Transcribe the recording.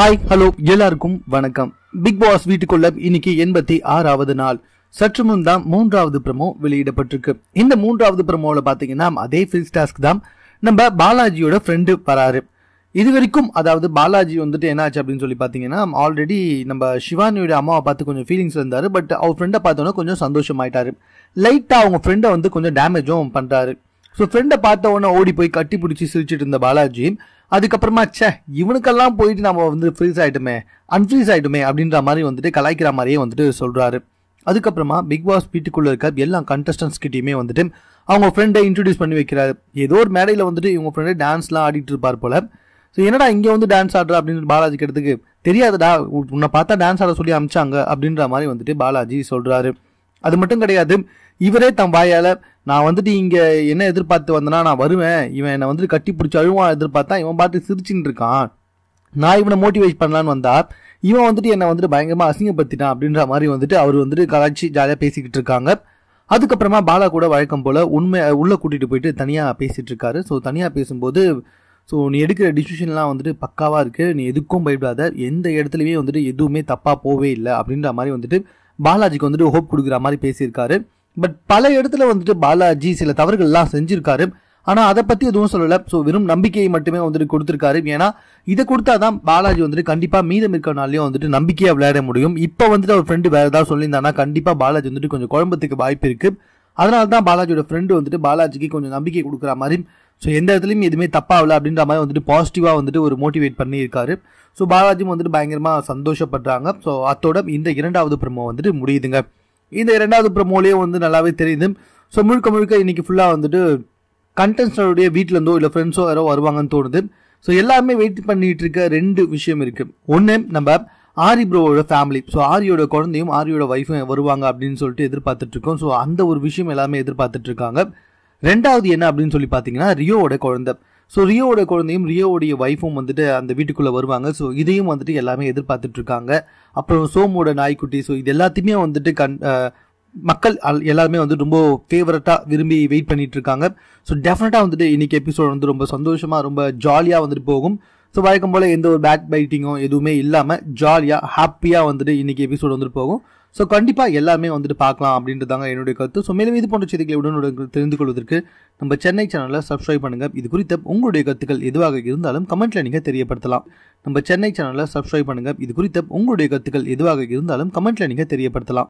hi hello எல்லாருக்கும் வணக்கம் big pass வீட்டுக்குள்ள இன்னைக்கு எண்பத்தி ஆறாவது நாள் சற்று முன் தான் மூன்றாவது ப்ரமோ வெளியிடப்பட்டிருக்கு இந்த மூன்றாவது ப்ரமோவில் பார்த்தீங்கன்னா அதே ஃபில்ஸ் டாஸ்க் தான் நம்ம பாலாஜியோட ஃப்ரெண்டு வராரு இது வரைக்கும் அதாவது பாலாஜி வந்துட்டு என்னாச்சு அப்படின்னு சொல்லி பார்த்தீங்கன்னா ஆல்ரெடி நம்ம சிவானியோட அம்மாவை பார்த்து கொஞ்சம் ஃபீலிங்ஸ் இருந்தார் பட் அவர் ஃப்ரெண்டை பார்த்தோன்னே கொஞ்சம் சந்தோஷமாயிட்டாரு லைட்டாக அவங்க ஃப்ரெண்டை வந்து கொஞ்சம் டேமேஜும் பண்ணுறாரு ஸோ ஃப்ரெண்டை பார்த்த உடனே ஓடி போய் கட்டி பிடிச்சி சிரிச்சிட்டு இருந்த பாலாஜி அதுக்கப்புறமா சே இவனுக்கெல்லாம் போயிட்டு நம்ம வந்து ஃப்ரீஸ் ஆகிட்டுமே அன்ஃப்ரீஸ் ஆகிட்டுமே அப்படின்ற மாதிரி வந்துட்டு கலாய்க்கிற மாதிரியே வந்துட்டு சொல்கிறாரு அதுக்கப்புறமா பிக் பாஸ் வீட்டுக்குள்ளே இருக்க எல்லா கண்டஸ்டன்ஸ் கிட்டேயுமே வந்துட்டு அவங்க ஃப்ரெண்டை இன்ட்ரடியூஸ் பண்ணி வைக்கிறாரு ஏதோ ஒரு மேடையில் வந்துட்டு இவங்க ஃப்ரெண்டு டான்ஸ்லாம் ஆடிட்டு இருப்பார் போல் ஸோ என்னடா இங்கே வந்து டான்ஸ் ஆடுற அப்படின்னு பாலாஜி கிட்டத்துக்கு தெரியாதுடா உன்னை பார்த்தா டான்ஸ் ஆட சொல்லி அமிச்சாங்க அப்படின்ற மாதிரி வந்துட்டு பாலாஜி சொல்கிறாரு அது மட்டும் கிடையாது இவரே தன் வாயால நான் வந்துட்டு இங்க என்ன எதிர்பார்த்து வந்தனா நான் வருவேன் இவன் என்னை வந்துட்டு கட்டி பிடிச்சி அழுவான் எதிர்பார்த்தா இவன் பார்த்து சிரிச்சின்னு இருக்கான் நான் இவனை மோட்டிவேட் பண்ணலான்னு வந்தா இவன் வந்துட்டு என்னை வந்துட்டு பயங்கரமா அசிங்கப்படுத்திட்டான் அப்படின்ற மாதிரி வந்துட்டு அவர் வந்துட்டு கலாச்சி ஜாலியாக பேசிக்கிட்டு இருக்காங்க அதுக்கப்புறமா பாலா கூட வழக்கம் போல் உண்மை உள்ளே கூட்டிகிட்டு போயிட்டு தனியாக பேசிகிட்டு இருக்காரு ஸோ தனியாக பேசும்போது ஸோ நீ எடுக்கிற டிசிஷன்லாம் வந்துட்டு பக்காவாக இருக்குது நீ எதுக்கும் பயப்படாத எந்த இடத்துலையுமே வந்துட்டு எதுவுமே தப்பாக போவே இல்லை அப்படின்ற மாதிரி வந்துட்டு பாலாஜிக்கு வந்துட்டு ஹோப் கொடுக்குற மாதிரி பேசியிருக்காரு பட் பல இடத்துல வந்துட்டு பாலாஜி சில தவறுகள்லாம் செஞ்சிருக்காரு ஆனால் அதை பற்றி எதுவும் சொல்லலை ஸோ வெறும் நம்பிக்கையை மட்டுமே வந்துட்டு கொடுத்துருக்காரு ஏன்னா இதை கொடுத்தா தான் பாலாஜி வந்துட்டு கண்டிப்பாக மீதம் இருக்கிறனாலையும் வந்துட்டு நம்பிக்கையாக விளையாட முடியும் இப்போ வந்துட்டு அவர் ஃப்ரெண்டு வேறு ஏதாவது சொல்லியிருந்தானா கண்டிப்பாக பாலாஜி வந்துட்டு கொஞ்சம் குழம்பத்துக்கு வாய்ப்பு இருக்குது அதனால தான் பாலாஜியோட ஃப்ரெண்டு வந்துட்டு பாலாஜிக்கு கொஞ்சம் நம்பிக்கை கொடுக்குற மாதிரி ஸோ எந்த இடத்துலையும் எதுவுமே தப்பாகல அப்படின்ற மாதிரி வந்துட்டு பாசிட்டிவாக வந்துட்டு ஒரு மோட்டிவேட் பண்ணியிருக்காரு ஸோ பாலாஜியும் வந்துட்டு பயங்கரமாக சந்தோஷப்படுறாங்க ஸோ அத்தோட இந்த இரண்டாவது ப்ரமோ வந்துட்டு முடியுதுங்க இந்த இரண்டாவது ப்ரமோலேயே வந்து நல்லாவே தெரியுது ஸோ முழுக்க முழுக்க இன்றைக்கி ஃபுல்லாக வந்துட்டு கண்டென்ட்ஸருடைய வீட்டிலேருந்தோ இல்லை ஃப்ரெண்ட்ஸோ யாரோ வருவாங்கன்னு தோணுது ஸோ எல்லாருமே வெயிட் பண்ணிகிட்டு இருக்க ரெண்டு விஷயம் இருக்குது ஒன்று நம்ம ஆரி ப்ரோவோட ஃபேமிலி ஸோ ஆரியோட குழந்தையும் ஆரியோட ஒய்ஃபும் வருவாங்க அப்படின்னு சொல்லிட்டு எதிர்பார்த்துட்ருக்கோம் ஸோ அந்த ஒரு விஷயம் எல்லாமே எதிர்பார்த்துட்ருக்காங்க ரெண்டாவது என்ன அப்படின்னு சொல்லி பார்த்தீங்கன்னா ரியோவோட குழந்தை ஸோ ரியோவோட குழந்தையும் ரியோவோடைய ஒய்ஃபும் வந்துட்டு அந்த வீட்டுக்குள்ளே வருவாங்க ஸோ இதையும் வந்துட்டு எல்லாமே எதிர்பார்த்துட்டு இருக்காங்க அப்புறம் சோமோட நாய்க்குட்டி ஸோ இது எல்லாத்தையுமே வந்துட்டு கண் மக்கள் எல்லாருமே வந்து ரொம்ப ஃபேவரட்டாக விரும்பி வெயிட் பண்ணிட்டு இருக்காங்க ஸோ டெஃபினட்டாக வந்துட்டு இன்னைக்கு எபிசோட் வந்து ரொம்ப சந்தோஷமாக ரொம்ப ஜாலியாக வந்துட்டு போகும் ஸோ வழக்கம் போல் எந்த ஒரு பேக் பைட்டிங்கோ எதுவுமே இல்லாமல் ஜாலியாக ஹாப்பியாக வந்துட்டு இன்றைக்கி எபிசோடு வந்துட்டு போகும் ஸோ கண்டிப்பாக எல்லாமே வந்துட்டு பார்க்கலாம் அப்படின்றதாங்க என்னுடைய கருத்து ஸோ மேலும் இது போன்ற செய்திகளை உடனுடன் தெரிந்து கொள்வதற்கு நம்ம சென்னை சேனலில் சப்ஸ்கிரைப் பண்ணுங்கள் இது குறித்த உங்களுடைய கருத்துக்கள் எதுவாக இருந்தாலும் கமெண்ட்டில் நீங்கள் தெரியப்படுத்தலாம் நம்ம சென்னை சேனலில் சப்ஸ்கிரைப் பண்ணுங்கள் இது குறித்த உங்களுடைய கருத்துக்கள் எதுவாக இருந்தாலும் கமெண்ட்டில் நீங்கள் தெரியப்படுத்தலாம்